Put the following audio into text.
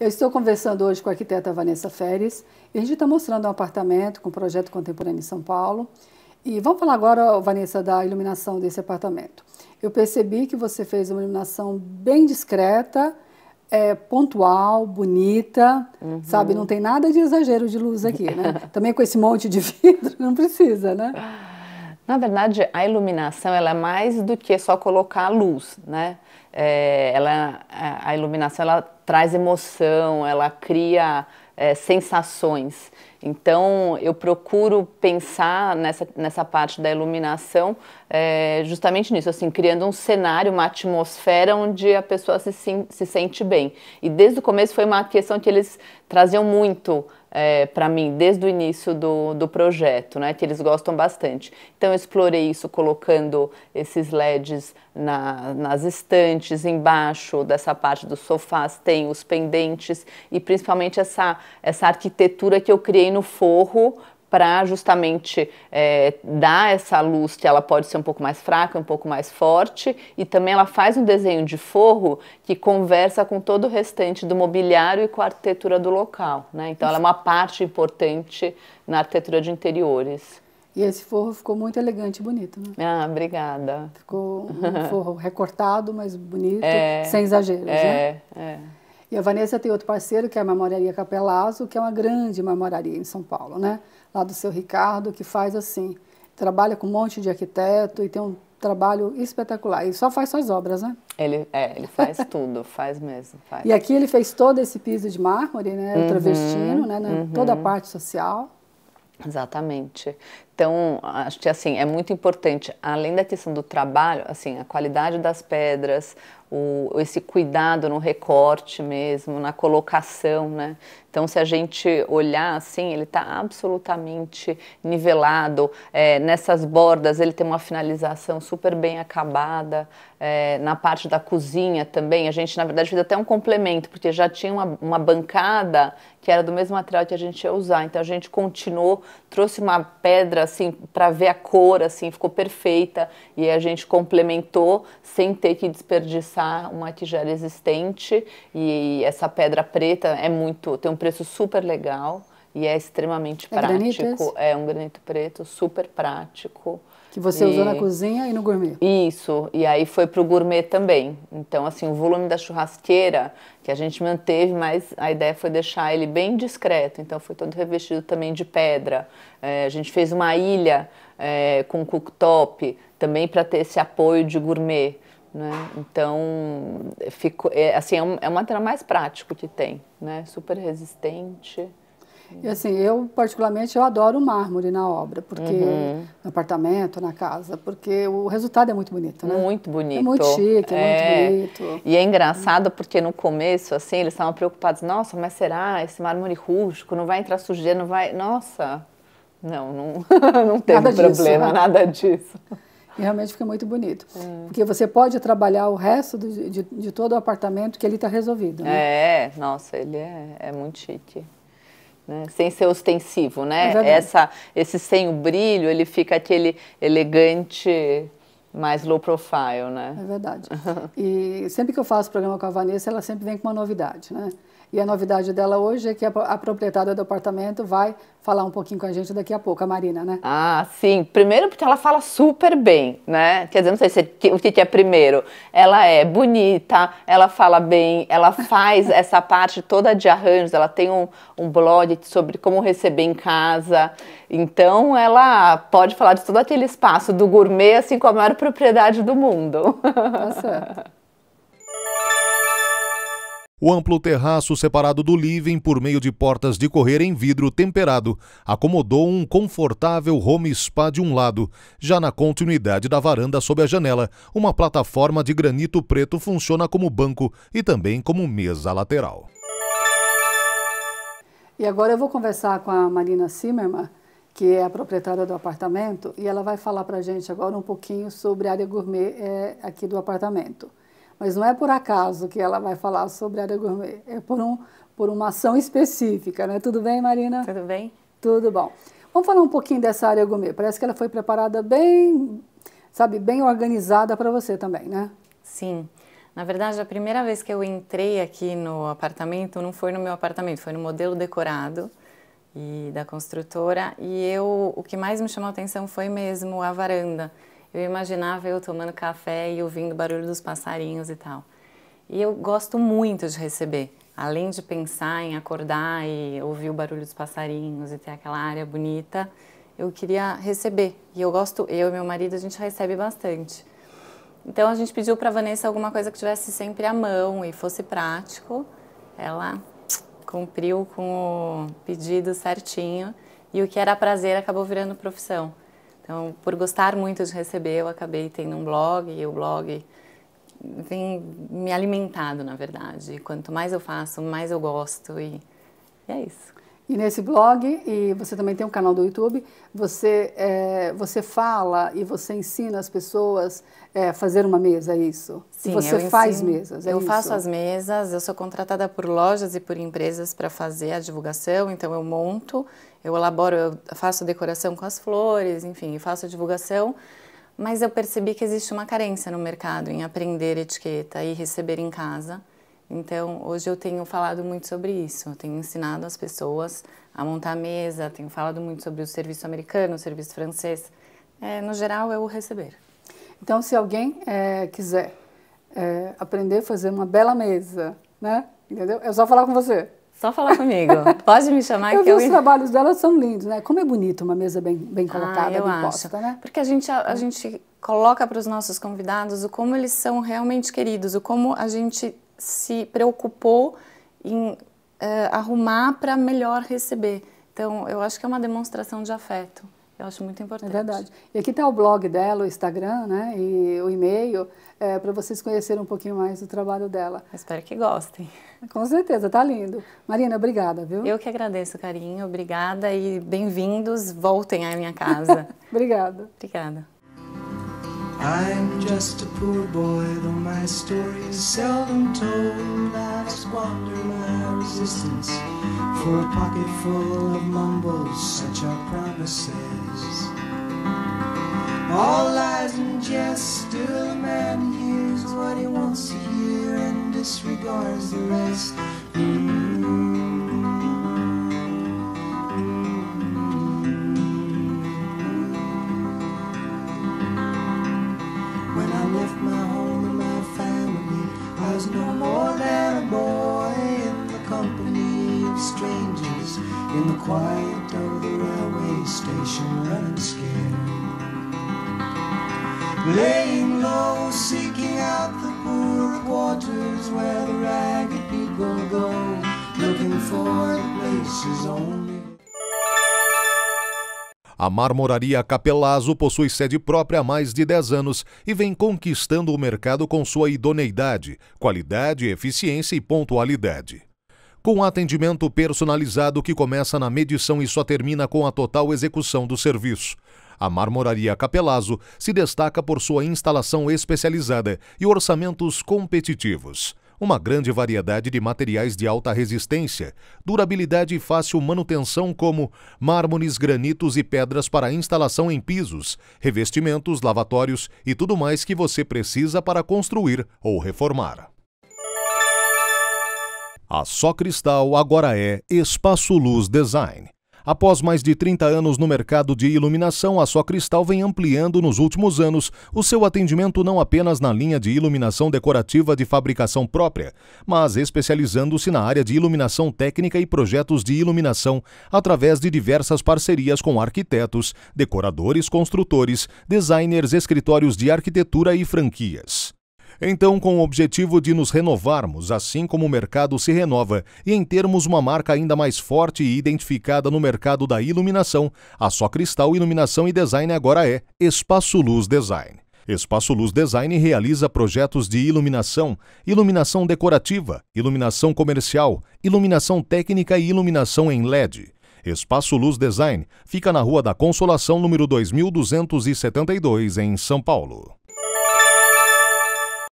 Eu estou conversando hoje com a arquiteta Vanessa Férez a gente está mostrando um apartamento com o projeto contemporâneo em São Paulo. E vamos falar agora, Vanessa, da iluminação desse apartamento. Eu percebi que você fez uma iluminação bem discreta, é, pontual, bonita, uhum. sabe? Não tem nada de exagero de luz aqui, né? Também com esse monte de vidro, não precisa, né? Na verdade, a iluminação ela é mais do que só colocar a luz, né? É, ela, a iluminação ela traz emoção, ela cria é, sensações. Então, eu procuro pensar nessa, nessa parte da iluminação é, justamente nisso, assim, criando um cenário, uma atmosfera onde a pessoa se, se sente bem. E desde o começo foi uma questão que eles traziam muito é, para mim desde o início do, do projeto, né, que eles gostam bastante. Então eu explorei isso colocando esses LEDs na, nas estantes, embaixo dessa parte dos sofás tem os pendentes e principalmente essa, essa arquitetura que eu criei no forro para justamente é, dar essa luz que ela pode ser um pouco mais fraca, um pouco mais forte, e também ela faz um desenho de forro que conversa com todo o restante do mobiliário e com a arquitetura do local. Né? Então ela é uma parte importante na arquitetura de interiores. E esse forro ficou muito elegante e bonito, né? Ah, obrigada. Ficou um forro recortado, mas bonito, é, sem exageros, é, né? É, é. E a Vanessa tem outro parceiro, que é a Marmoraria Capelazzo, que é uma grande marmoraria em São Paulo, né? Lá do seu Ricardo, que faz assim, trabalha com um monte de arquiteto e tem um trabalho espetacular. E só faz suas obras, né? Ele, é, ele faz tudo, faz mesmo. Faz. E aqui ele fez todo esse piso de mármore, né? Uhum, travestino, né? Uhum. Toda a uhum. parte social. Exatamente. Então, acho que assim, é muito importante, além da questão do trabalho, assim, a qualidade das pedras, o, esse cuidado no recorte mesmo, na colocação, né? Então, se a gente olhar assim, ele está absolutamente nivelado. É, nessas bordas, ele tem uma finalização super bem acabada. É, na parte da cozinha também, a gente, na verdade, fez até um complemento, porque já tinha uma, uma bancada que era do mesmo material que a gente ia usar. Então, a gente continuou, trouxe uma pedra assim, para ver a cor, assim, ficou perfeita. E a gente complementou sem ter que desperdiçar uma que já era existente. E essa pedra preta é muito, tem um preço super legal e é extremamente é prático. Granitas? É um granito preto super prático. Que você e... usou na cozinha e no gourmet. Isso, e aí foi pro gourmet também. Então, assim, o volume da churrasqueira que a gente manteve, mas a ideia foi deixar ele bem discreto. Então, foi todo revestido também de pedra. É, a gente fez uma ilha é, com cooktop também para ter esse apoio de gourmet. Né? Então, ficou, é, assim, é, um, é um material mais prático que tem, né? Super resistente. E assim, eu particularmente eu adoro o mármore na obra, porque uhum. no apartamento, na casa, porque o resultado é muito bonito, né? Muito bonito. É muito chique, é, é muito bonito. E é engraçado porque no começo, assim, eles estavam preocupados, nossa, mas será esse mármore rústico, não vai entrar sujeira, não vai, nossa. Não, não, não teve nada problema, disso, nada disso. E realmente fica muito bonito. É. Porque você pode trabalhar o resto do, de, de, todo o apartamento que ele está resolvido. Né? É, nossa, ele é, é muito chique. Né? Sem ser ostensivo, né? É Essa, esse sem o brilho, ele fica aquele elegante mais low profile, né? É verdade. e sempre que eu faço programa com a Vanessa, ela sempre vem com uma novidade, né? E a novidade dela hoje é que a, a, proprietária do apartamento vai falar um pouquinho com a gente daqui a pouco, a Marina, né? Ah, sim. Primeiro porque ela fala super bem, né? Quer dizer, não sei se, o que, é primeiro. Ela é bonita, ela fala bem, ela faz essa parte toda de arranjos, ela tem um, um blog sobre como receber em casa. Então ela pode falar de todo aquele espaço do gourmet, assim, com a maior propriedade do mundo. Tá certo. O amplo terraço separado do living por meio de portas de correr em vidro temperado acomodou um confortável home spa de um lado. Já na continuidade da varanda sob a janela, uma plataforma de granito preto funciona como banco e também como mesa lateral. E agora eu vou conversar com a Marina Zimmermann, que é a proprietária do apartamento, e ela vai falar para a gente agora um pouquinho sobre a área gourmet é, aqui do apartamento. Mas não é por acaso que ela vai falar sobre a área gourmet, é por, um, por uma ação específica, né? Tudo bem, Marina? Tudo bem. Tudo bom. Vamos falar um pouquinho dessa área gourmet. Parece que ela foi preparada bem, sabe, bem organizada para você também, né? Sim. Na verdade, a primeira vez que eu entrei aqui no apartamento, não foi no meu apartamento, foi no modelo decorado e da construtora. E eu, o que mais me chamou a atenção foi mesmo a varanda eu imaginava eu tomando café e ouvindo o barulho dos passarinhos e tal. E eu gosto muito de receber, além de pensar em acordar e ouvir o barulho dos passarinhos e ter aquela área bonita, eu queria receber. E eu gosto, eu e meu marido, a gente recebe bastante. Então a gente pediu para Vanessa alguma coisa que tivesse sempre à mão e fosse prático. Ela cumpriu com o pedido certinho e o que era prazer acabou virando profissão. Então, por gostar muito de receber, eu acabei tendo um blog e o blog vem me alimentado, na verdade. E quanto mais eu faço, mais eu gosto e, e é isso. E nesse blog, e você também tem um canal do YouTube, você, é, você fala e você ensina as pessoas é, fazer uma mesa, é isso? Sim, e você faz mesas, é Eu isso? faço as mesas, eu sou contratada por lojas e por empresas para fazer a divulgação, então eu monto, eu elaboro, eu faço decoração com as flores, enfim, faço a divulgação. Mas eu percebi que existe uma carência no mercado em aprender etiqueta e receber em casa. Então, hoje eu tenho falado muito sobre isso, eu tenho ensinado as pessoas a montar mesa, tenho falado muito sobre o serviço americano, o serviço francês. É, no geral, é o receber. Então, se alguém é, quiser é, aprender a fazer uma bela mesa, né? Entendeu? É só falar com você. Só falar comigo. Pode me chamar eu que vi eu... Os trabalhos dela são lindos, né? Como é bonito uma mesa bem, bem ah, colocada, ah, eu bem acho. posta, né? Porque a gente, a, a gente coloca para os nossos convidados o como eles são realmente queridos, o como a gente se preocupou em uh, arrumar para melhor receber. Então, eu acho que é uma demonstração de afeto. Eu acho muito é importante. É verdade. E aqui está o blog dela, o Instagram, né? E o e-mail, é, eh, para vocês conhecerem um pouquinho mais do trabalho dela. espero que gostem. Com certeza, tá lindo. Marina, obrigada, viu? Eu que agradeço, carinho. Obrigada e bem-vindos. Voltem à minha casa. obrigada. Obrigada. I'm just a poor boy, though my story's seldom told. I've squandered my existence for a pocket full of mumbles, such are promises. All lies and jest, still a man hears what he wants to hear and disregards the rest. quiet of the railway station, Laying low, seeking out the poorer quarters where the ragged people go, looking for places only. A Marmoraria Capelazzo possui sede própria há mais de 10 anos e vem conquistando o mercado com sua idoneidade, qualidade, eficiência e pontualidade com atendimento personalizado que começa na medição e só termina com a total execução do serviço. A Marmoraria Capelazo se destaca por sua instalação especializada e orçamentos competitivos. Uma grande variedade de materiais de alta resistência, durabilidade e fácil manutenção, como mármores, granitos e pedras para instalação em pisos, revestimentos, lavatórios e tudo mais que você precisa para construir ou reformar. A Só Cristal agora é Espaço Luz Design. Após mais de 30 anos no mercado de iluminação, a Só Cristal vem ampliando nos últimos anos o seu atendimento não apenas na linha de iluminação decorativa de fabricação própria, mas especializando-se na área de iluminação técnica e projetos de iluminação através de diversas parcerias com arquitetos, decoradores, construtores, designers, escritórios de arquitetura e franquias. Então, com o objetivo de nos renovarmos, assim como o mercado se renova, e em termos uma marca ainda mais forte e identificada no mercado da iluminação, a Só Cristal Iluminação e Design agora é Espaço Luz Design. Espaço Luz Design realiza projetos de iluminação, iluminação decorativa, iluminação comercial, iluminação técnica e iluminação em LED. Espaço Luz Design fica na Rua da Consolação, número 2272, em São Paulo.